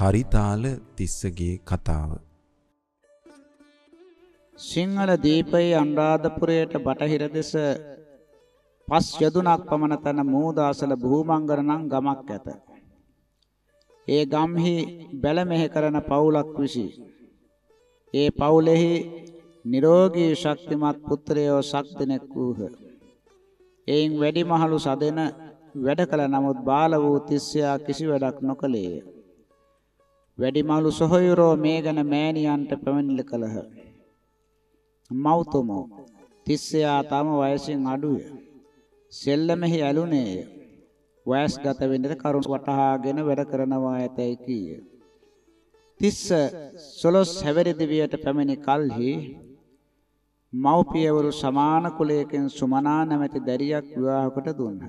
හරිතාල තිස්සගේ කතාව සිංහල දීපයේ අනුරාධපුරයට බටහිර දෙස පස් යදුනක් පමණ තන මූදාසල භූමංගර නම් ගමක් ඇත. ඒ ගම්හි බැලමෙහෙ කරන පවුලක් විසි. ඒ පවුලෙහි නිරෝගී ශක්තිමත් පුත්‍රයෝ සක් දෙනෙක් වූහ. එයින් වැඩිමහලු සදෙන වැඩ කළ නමුත් බාල වූ තිස්සයා කිසි වැඩක් නොකළේය. වැඩිමළු සොහොයුරෝ මේ ගැන මෑණියන්ට පැමිණිලි කළහ. මෞතුමෝ තිස්සයා තම වයසින් අඩුය. සෙල්ලමෙහි ඇලුනේය. වයස්ගත වෙන්නට කරුණ වටහාගෙන වැඩ කරනවා ඇතැයි කීය. තිස්ස සොළොස් හැවිරි දිවියට පැමිණි කල්හි මව්පියවරු සමාන කුලයකින් සුමනා නැමැති දැරියක් විවාහකට දුන්හ.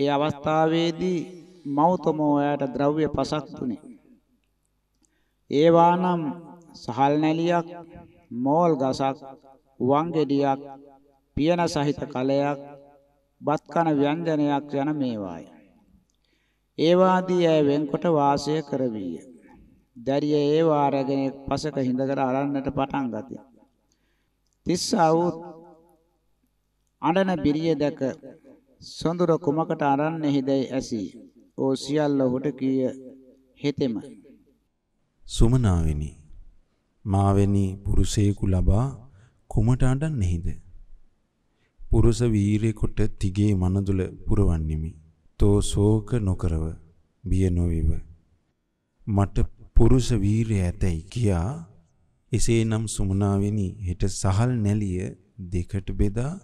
ඒ අවස්ථාවේදී මෞතමෝ එයාට ද්‍රව්‍ය පසක් දුනේ. ඒවා නම් සහල් නැලියක්, මෝල් ගසක්, වංගෙඩියක්, පියන සහිත කලයක්, බත්කන ව්‍යංජනයක් යන මේවායි. ඒවාදී ඇය වෙන්කොට වාසය කරවීය. දැරිය ඒවා රැගෙන පසක හිඳකට අරන්නට පටන් ගතිය. තිස්සා වූ අඬන බිරිය දැක සොඳුර කුමකට අරන්නේ හිදැයි ඇසී ඕ සියල්ල ඔහුට කීය හෙතෙම සුමනාවෙනි මාවෙනි පුරුෂයෙකු ලබා කුමට අඬන්නේද පුරුෂ වීරයෙකුට තිගේ මනදුල පුරවන්නෙමි තෝ ශෝක නොකරව බිය නොවේව මට පුරුෂ වීරය ඇතැයි කියා එසේනම් සුමනාවෙනි හෙට සහල් නැලිය දෙකට බෙදා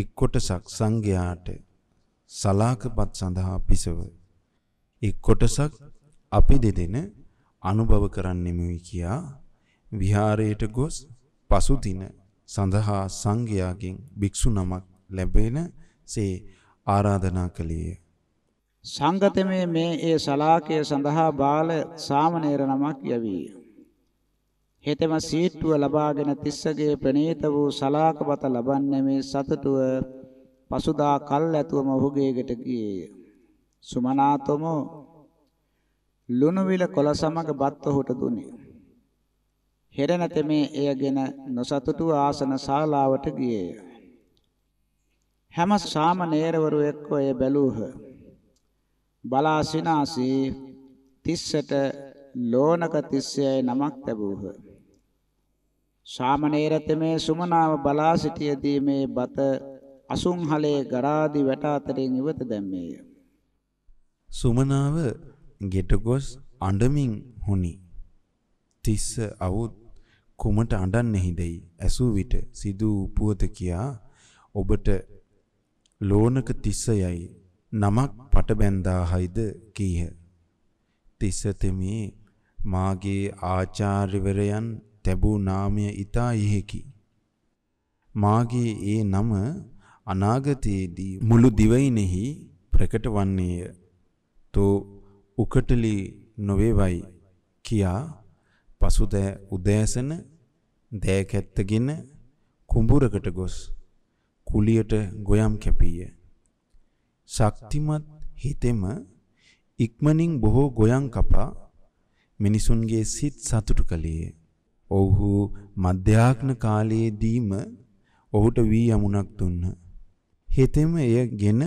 එක් කොටසක් සංඝයාට සලාකපත් සඳහා පිසව ඒ කොටසක් අපි දෙදෙන අනුභව කරන්නෙමුයි කියා විහාරයට ගොස් පසුදින සඳහා සංඝයාගෙන් භික්ෂු නමක් ලැබෙන සේ ආරාධනා කළේය. සංගතමේ මේ ඒ සලාකය සඳහා බාල සාමණේර නමක් යවීය. හෙතෙම සීට්ටුව ලබාගෙන තිස්සගේ ප්‍රණීත වූ සලාකපත ලබන්නේ මේ සතුටුව පසුදා කල් ඇතුවම ඔහුගේකට ගියේය. සුමනාතොම ලුණුවිල කොළ සමග බත් ඔහුට දුනි. හෙර නැතෙමේ එයගෙන නොසතුටු ආසන ශාලාවට ගියේය. හැම සාමණේරවරු එක්ව එය බැලූහ. බලා සිනාසී තිස්සට ලෝණක තිස්සයයි නමක් ලැබූහ. සාමණේරතමේ සුමනාව බලා සිටියදී මේ බත අසුන්හලේ ගරාදි වැට අතරින් ඉවත දැම්මේය. සුමනාව ගෙටගොස් අඬමින් හොනි. තිස්ස අවුත් කුමට අඬන්නෙහිදයි ඇසූ විට සිදු පුවත කියා ඔබට ලෝණක තිස්ස යයි නමක් පටබැන්දාහයිද කීහ. තිස්ස තෙමේ මාගේ ආචාර්යවරයන් තැබූ නාමය ඊතා ඉහෙකි. මාගේ ඒ නම අනාගතයේදී මුළු දිවයිනෙහි ප්‍රකට වන්නේය. તો උකටලී නොවේවයි කියා පසුදෑ උදෑසන දෑකැත්තගෙන කුඹුරකට ගොස් කුලියට ගොයම් කැපීය. ශක්තිමත් හිතෙම ඉක්මනින් බොහෝ ගොයම් කපා මිනිසුන්ගේ සිත් සතුටු කළේය. ඔව්හු මධ්‍යාක්න කාලයේදීම ඔහුට වී යමුණක් දුන්න. හෙතෙම එය ගෙන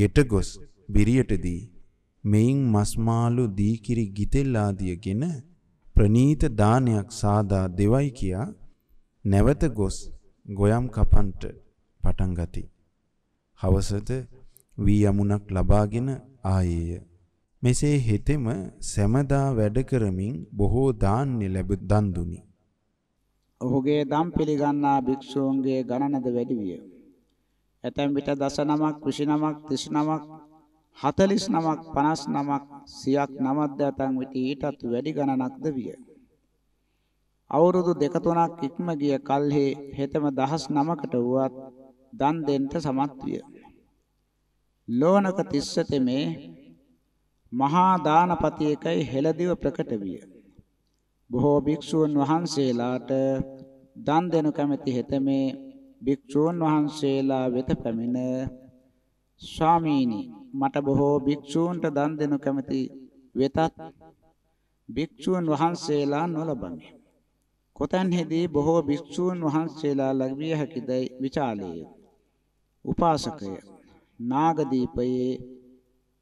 ගෙට ගොස් බිරියටදී මෙයින් මස්මාළු දීකිරි ගිතෙල් ආදියගෙන ප්‍රනීත දානයක් සාදා දෙවයි කියා නැවත ගොස් ගොයම් කපන්ට පටන් ගති. හවසට වී යමුණක් ලබාගෙන ආයේය. මෙසේ හෙතෙම සැමදා වැඩ කරමින් බොහෝ දාන්නේ ලැබ දන් දුනි. ඔහුගේ දම් පිළිගන්නා භික්ෂූන්ගේ ගණනද වැඩි විය. ඇතැම් විට දස නමක්, 29ක්, 39ක් 49ක් 59ක් 100ක් 90ක් දතන් විට ඊටත් වැඩි ගණනක්ද විය. අවුරුදු දෙක තුනක් ඉක්ම ගිය කල්හි හෙතම දහස් නමකට වුවත් දන් දෙන්න සමත් විය. ලෝණක තිස්ස තෙමේ මහා දානපතියකයි හෙළදිව ප්‍රකට විය. බොහෝ භික්ෂූන් වහන්සේලාට දන් දෙනු කැමැති හෙතමේ භික්ෂූන් වහන්සේලා වෙත පැමිණ ස්වාමීනි මට බොහෝ භික්ෂූන්ට දන් දෙනු කැමති වෙතත් භික්ෂූන් වහන්සේලා නොලබමි. කොතැන්හිදී බොහෝ භික්ෂූන් වහන්සේලා ලැබිය හැකිදයි විචාලයේ. උපාසකය නාගදීපයේ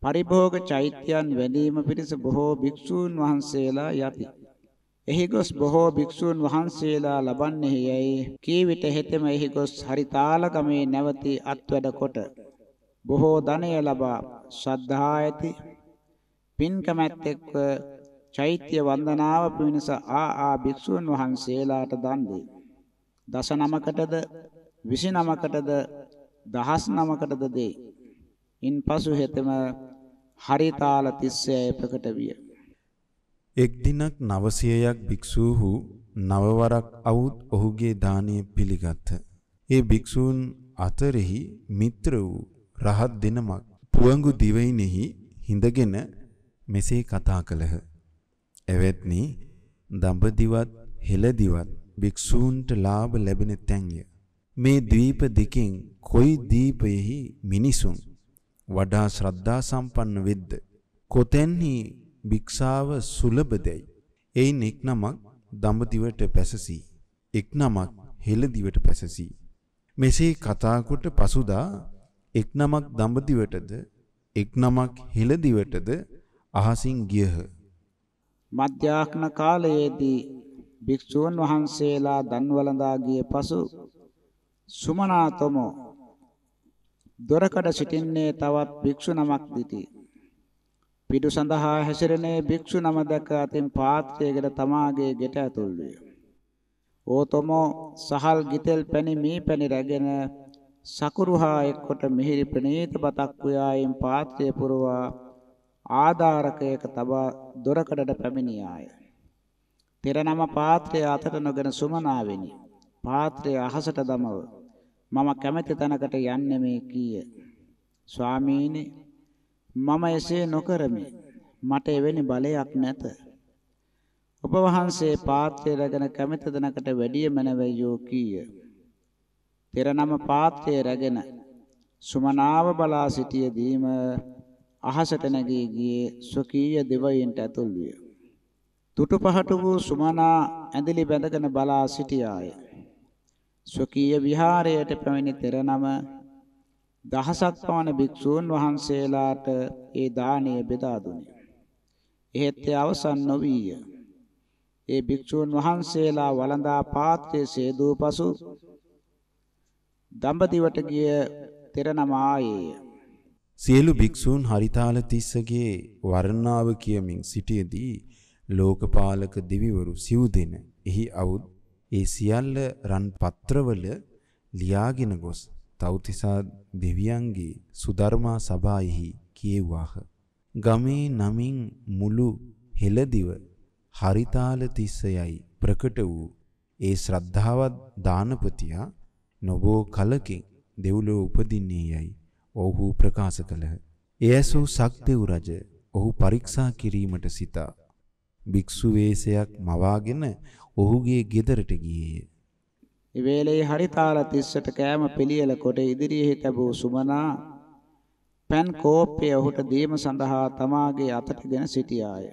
පරිභෝග චෛත්‍යයන් වැඩිම පිණිස බොහෝ භික්ෂූන් වහන්සේලා යති. එහි ගොස් බොහෝ භික්ෂූන් වහන්සේලා ලබන්නේ යයි කී විට හෙතෙම එහි ගොස් හරිතාලගමේ නැවති අත්වැඩ කොට බොහෝ ධනය ලබා ශ්‍රද්ධා ඇති පින්කමැත් එක්ව චෛත්‍ය වන්දනාව පිණිස ආ ආ භික්ෂුන් වහන්සේලාට දන් දෙයි. දස නමකටද 29කටද දහස් නමකටද දෙයි. ඉන්පසු හෙතෙම හරිතාල 36 ප්‍රකට විය. එක් දිනක් 900ක් භික්ෂූහු නවවරක් අවුත් ඔහුගේ දානය පිළිගත්. ඒ භික්ෂූන් අතරෙහි මිත්‍ර වූ රහත් දෙනමක් පුවඟු දිවයිනෙහි හිඳගෙන මෙසේ කතා කළහ. එවෙත්නි දඹදිවත් හෙළදිවත් භික්ෂූන්ට ලාභ ලැබෙන තැන්ය. මේ ද්වීප දෙකෙන් කොයි දීපයෙහි මිනිසුන් වඩා ශ්‍රද්ධා සම්පන්න වෙද්ද කොතෙන්හි භික්ෂාව සුලබදැයි එයින් එක් නමක් දඹදිවට පැසසී එක් නමක් හෙළදිවට පැසසී මෙසේ කතා කොට පසුදා එක් නමක් දඹදිවටද එක් නමක් හෙළදිවටද අහසින් ගියහ. මධ්‍යාහ්න කාලයේදී භික්ෂූන් වහන්සේලා දන්වලඳා ගිය පසු සුමනාතම දොරකඩ සිටින්නේ තවත් භික්ෂු නමක් දිති. පිටු සඳහා හැසිරෙනේ භික්ෂු නම දැක අතින් පාත්‍රයකට තමාගේ ගෙට ඇතුල් විය. ඕතම සහල් ගිතෙල් පැණි මී පැණි රැගෙන සකුරුහා එක්කොට මිහිරි ප්‍රනීත බතක් උයායින් පාත්‍රය පුරවා ආධාරකයක තබා දොරකඩට පැමිණියාය. තිරනම පාත්‍රය අතට නොගෙන සුමනාවෙනි. පාත්‍රය අහසට දමව. මම කැමැති තැනකට යන්නේ මේ කීය. ස්වාමීනි මම එසේ නොකරමි. මට එවැනි බලයක් නැත. ඔබ වහන්සේ පාත්‍රය රැගෙන කැමැති තැනකට වැඩිය මැනවැයෝ කීය. පෙර නම පාත්‍රය රැගෙන සුමනාව බලා සිටියේදීම අහසට නැගී ගියේ ස්වකීය දෙවියන්ට ඇතුල් විය. තුටු පහට වූ සුමනා ඇඳිලි බැඳගෙන බලා සිටියාය. ස්වකීය විහාරයට පැමිණි තෙර නම දහසක් පමණ භික්ෂූන් වහන්සේලාට ඒ දාණය බෙදා දුනි. එහෙත් ඒ අවසන් නොවිය. ඒ භික්ෂූන් වහන්සේලා වළඳා පාත්‍රයේ සේදූ පසු දඹදිවට ගිය තෙරනම ආයේය. සියලු භික්ෂූන් හරිතාල තිස්සගේ වර්ණාව කියමින් සිටියේදී ලෝකපාලක දිවිවරු සිව්දෙන එහි අවුත් ඒ සියල්ල රන් පත්‍රවල ලියාගෙන ගොස් තෞතිසා දෙවියන්ගේ සුධර්මා සභාවෙහි කියෙව්වාහ. ගමේ නමින් මුළු හෙළදිව හරිතාල තිස්සයයි ප්‍රකට වූ ඒ ශ්‍රද්ධාවත් දානපතියා නොබෝ කලකින් දෙව්ලොව උපදින්නේ යයි ඔවුහු ප්‍රකාශ කළහ. එය ඇසූ සක්දෙව් රජ ඔහු පරීක්ෂා කිරීමට සිතා භික්ෂු වේශයක් මවාගෙන ඔහුගේ ගෙදරට ගියේය. එවේලේ හරිතාල තිස්සට කෑම පිළියෙල කොට ඉදිරියේ තබූ සුමනා පෑන් කෝප්පය ඔහුට දීම සඳහා තමාගේ අතටගෙන සිටියාය.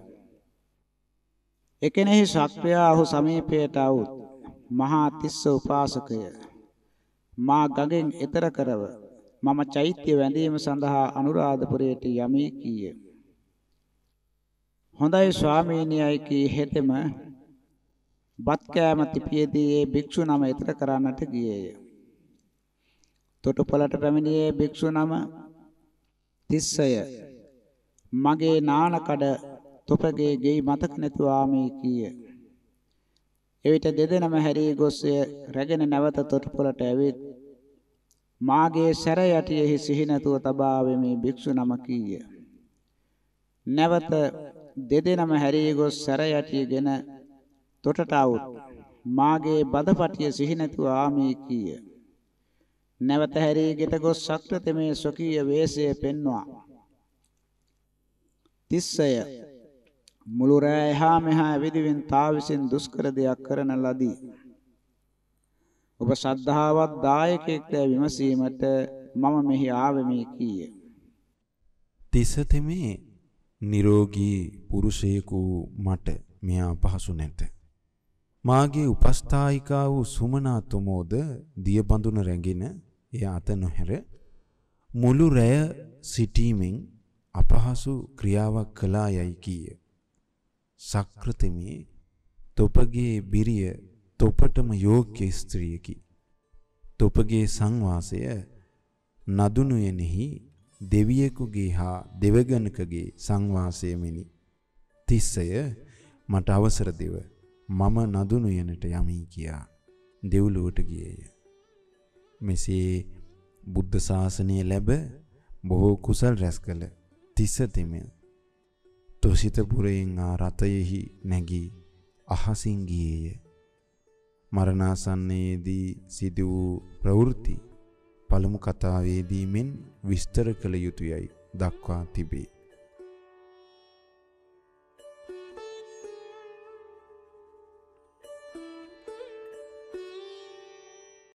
එකෙනෙහි ශක්‍රයා ඔහු සමීපයට આવුත් මහා තිස්ස උපාසකය මා ගඟෙන් එතර කරව මම චෛත්‍ය වැඳීම සඳහා අනුරාධපුරයට යමි කීය. හොඳයි ස්වාමීනියයි කී හෙතෙම බත් කෑම තිපියදී ඒ භික්ෂු නම එතර කරන්නට ගියේය. තොටුපළට පැමිණියේ භික්ෂු නම තිස්සය. මගේ නානකඩ තොපගේ ගෙයි මතක නැතුව ආමේ කීය. එවිට දෙදෙනම හැරී ගොස්ය රැගෙන නැවත තොටුපළට ඇවිත් මාගේ සැර යටියෙහි සිහි නැතුව තබා වෙමි භික්ෂු නම කීය. නැවත දෙදෙනම හැරී ගොස් සැර යටියගෙන තොටට આવුත් මාගේ බදපටිය සිහි නැතුව ආමේ කීය. නැවත හැරී ගෙට ගොස් සක්‍රතමේ ස්වකීය වේශය පෙන්වා. තිස්සය මුළු රෑ එහා මෙහා විදිවෙන් තා විසින් දුෂ්කර දෙයක් කරන ලදී. ඔබ ශ්‍රද්ධාවත් දායකයෙක්ද විමසීමට මම මෙහි ආවෙමි කීය. තිසතෙමේ නිරෝගී පුරුෂයෙකු මට මෙයා පහසු නැත. මාගේ උපස්ථායිකා වූ සුමනා තුමෝද දියබඳුන රැගෙන එය අත නොහැර මුළු රැය සිටීමෙන් අපහසු ක්‍රියාවක් කළා යයි කීය. සක්‍රතෙමේ තොපගේ බිරිය තොපටම යෝග්‍ය ස්ත්‍රියකි. තොපගේ සංවාසය නදුනුයෙනෙහි දෙවියෙකුගේ හා දෙවගණකගේ සංවාසයමෙනි. තිස්සය මට අවසර දෙව මම නදුනුයනට යමී කියා දෙව්ලුවට ගියේය. මෙසේ බුද්ධ ශාසනය ලැබ බොහෝ කුසල් රැස් කළ තිස්ස තෙමෙල් තොසිත පුරයෙන් ආ රතයෙහි නැගී අහසින් ගියේය. මරණාසන්නයේදී සිදු වූ ප්‍රවෘත්ති පළමු කතාවේදී මෙන් විස්තර කළ යුතුයයි දක්වා තිබේ.